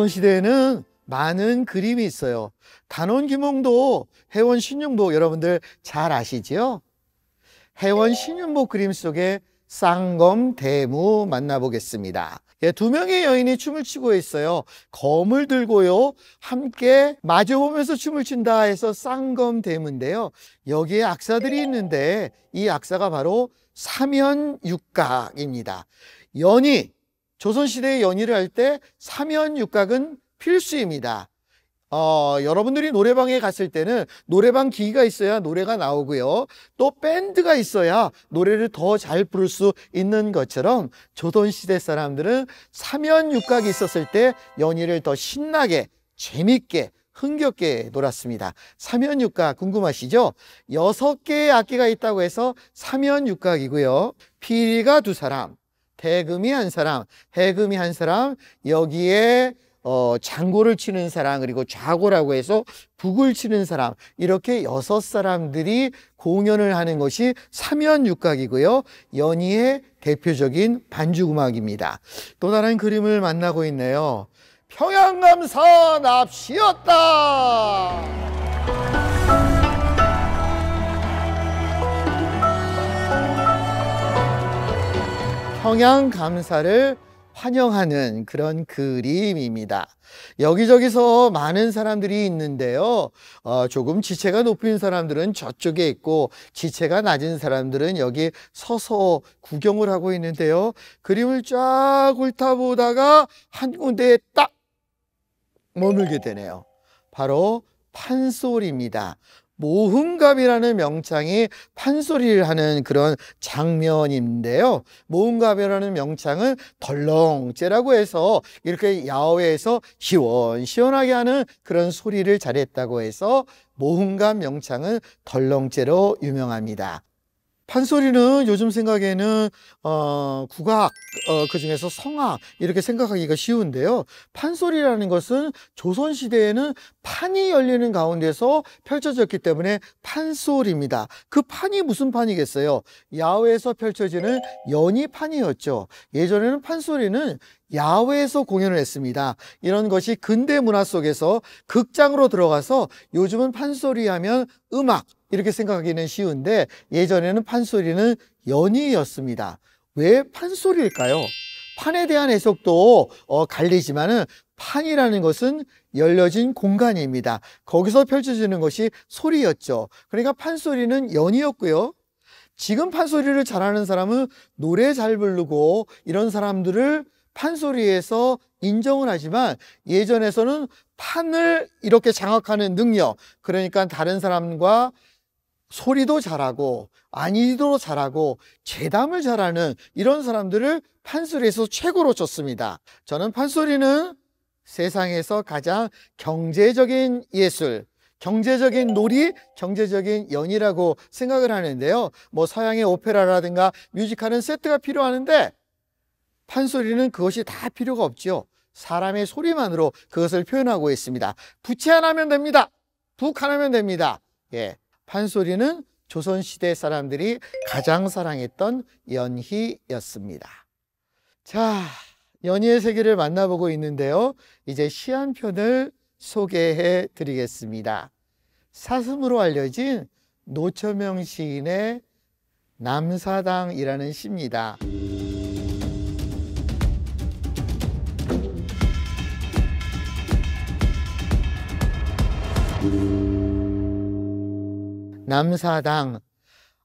조선시대에는 많은 그림이 있어요. 단원규몽도 해원 신윤복 여러분들 잘아시죠요 해원 신윤복 그림 속에 쌍검 대무 만나보겠습니다. 예, 두 명의 여인이 춤을 추고 있어요. 검을 들고요. 함께 마주보면서 춤을 춘다 해서 쌍검 대문인데요. 여기에 악사들이 있는데 이 악사가 바로 사면육각입니다 연이 조선시대에 연희를 할때 삼연육각은 필수입니다. 어, 여러분들이 노래방에 갔을 때는 노래방 기기가 있어야 노래가 나오고요. 또 밴드가 있어야 노래를 더 잘 부를 수 있는 것처럼 조선시대 사람들은 삼연육각이 있었을 때 연희를 더 신나게, 재밌게, 흥겹게 놀았습니다. 삼연육각 궁금하시죠? 여섯 개의 악기가 있다고 해서 삼연육각이고요. 피리가 두 사람, 대금이 한 사람, 해금이 한 사람, 여기에 어, 장고를 치는 사람 그리고 좌고라고 해서 북을 치는 사람 이렇게 여섯 사람들이 공연을 하는 것이 삼연육각이고요 연희의 대표적인 반주음악입니다 또 다른 그림을 만나고 있네요 평양감사 납시였다 성향 감사를 환영하는 그런 그림입니다. 여기저기서 많은 사람들이 있는데요. 어, 조금 지체가 높은 사람들은 저쪽에 있고 지체가 낮은 사람들은 여기 서서 구경을 하고 있는데요. 그림을 쫙 훑어보다가 한 군데에 딱 머물게 되네요. 바로 판소리입니다. 모흥갑이라는 명창이 판소리를 하는 그런 장면인데요. 모흥갑이라는 명창은 덜렁째라고 해서 이렇게 야외에서 시원시원하게 하는 그런 소리를 잘했다고 해서 모흥갑 명창은 덜렁째로 유명합니다. 판소리는 요즘 생각에는 어, 국악, 어, 그 중에서 성악 이렇게 생각하기가 쉬운데요. 판소리라는 것은 조선시대에는 판이 열리는 가운데서 펼쳐졌기 때문에 판소리입니다. 그 판이 무슨 판이겠어요? 야외에서 펼쳐지는 연희판이었죠. 예전에는 판소리는 야외에서 공연을 했습니다. 이런 것이 근대 문화 속에서 극장으로 들어가서 요즘은 판소리 하면 음악, 이렇게 생각하기는 쉬운데 예전에는 판소리는 연이었습니다왜 판소리일까요? 판에 대한 해석도 어, 갈리지만은 판이라는 것은 열려진 공간입니다. 거기서 펼쳐지는 것이 소리였죠. 그러니까 판소리는 연이었고요. 지금 판소리를 잘하는 사람은 노래 잘 부르고 이런 사람들을 판소리에서 인정을 하지만 예전에서는 판을 이렇게 장악하는 능력, 그러니까 다른 사람과 소리도 잘하고 아니도 잘하고 재담을 잘하는 이런 사람들을 판소리에서 최고로 쳤습니다. 저는 판소리는 세상에서 가장 경제적인 예술, 경제적인 놀이, 경제적인 연이라고 생각을 하는데요. 뭐 서양의 오페라라든가 뮤지컬은 세트가 필요하는데 판소리는 그것이 다 필요가 없죠. 사람의 소리만으로 그것을 표현하고 있습니다. 부채 하나면 됩니다. 북 하나면 됩니다. 예. 판소리는 조선시대 사람들이 가장 사랑했던 연희였습니다. 자, 연희의 세계를 만나보고 있는데요. 이제 시 한 편을 소개해 드리겠습니다. 사슴으로 알려진 노처명 시인의 남사당이라는 시입니다. 남사당,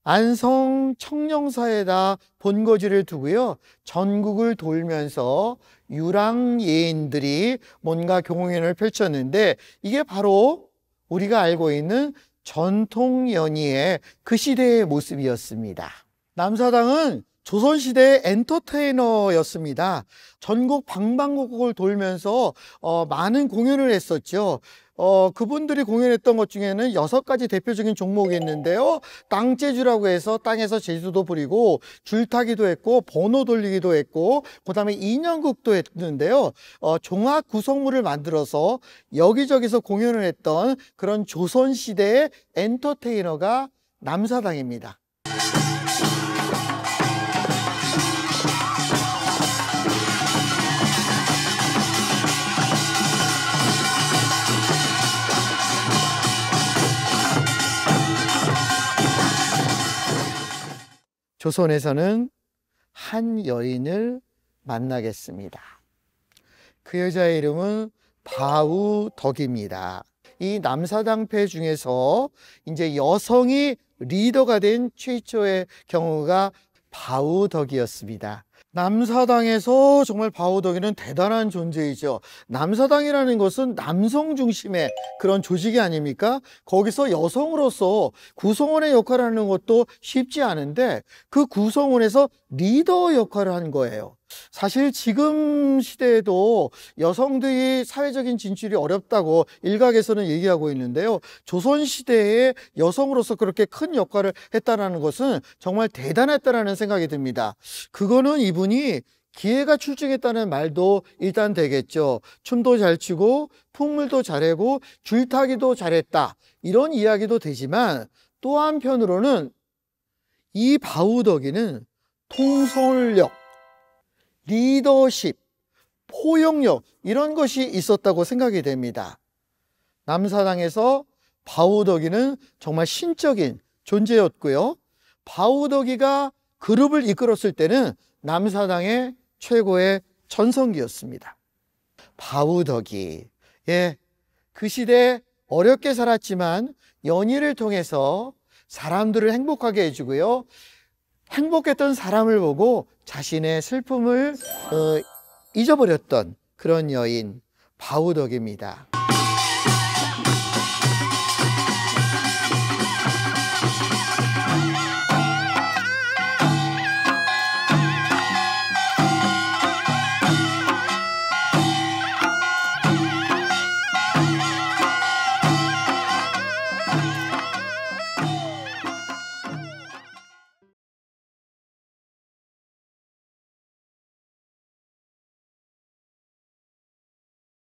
안성 청령사에다 본거지를 두고요. 전국을 돌면서 유랑 예인들이 뭔가 경연을 펼쳤는데 이게 바로 우리가 알고 있는 전통 연희의 그 시대의 모습이었습니다. 남사당은 조선시대의 엔터테이너였습니다. 전국 방방곡곡을 돌면서 어, 많은 공연을 했었죠. 어, 그분들이 공연했던 것 중에는 여섯 가지 대표적인 종목이 있는데요. 땅재주라고 해서 땅에서 제주도 부리고 줄타기도 했고 번호 돌리기도 했고 그다음에 인형극도 했는데요. 어, 종합 구성물을 만들어서 여기저기서 공연을 했던 그런 조선 시대의 엔터테이너가 남사당입니다. 조선에서는 한 여인을 만나겠습니다. 그 여자의 이름은 바우덕입니다. 이 남사당패 중에서 이제 여성이 리더가 된 최초의 경우가 바우덕이었습니다. 남사당에서 정말 바오덕이는 대단한 존재이죠. 남사당이라는 것은 남성 중심의 그런 조직이 아닙니까? 거기서 여성으로서 구성원의 역할을 하는 것도 쉽지 않은데 그 구성원에서 리더 역할을 한 거예요. 사실 지금 시대에도 여성들이 사회적인 진출이 어렵다고 일각에서는 얘기하고 있는데요. 조선시대에 여성으로서 그렇게 큰 역할을 했다는 것은 정말 대단했다는 생각이 듭니다. 그거는 이분이 기회가 출중했다는 말도 일단 되겠죠. 춤도 잘 추고 풍물도 잘하고 줄타기도 잘했다. 이런 이야기도 되지만 또 한편으로는 이바우더기는 통솔력, 리더십, 포용력 이런 것이 있었다고 생각이 됩니다. 남사당에서 바우더기는 정말 신적인 존재였고요. 바우더기가 그룹을 이끌었을 때는 남사당의 최고의 전성기였습니다. 바우덕이 예, 그 시대에 어렵게 살았지만 연희를 통해서 사람들을 행복하게 해주고요. 행복했던 사람을 보고 자신의 슬픔을 어, 잊어버렸던 그런 여인 바우덕입니다.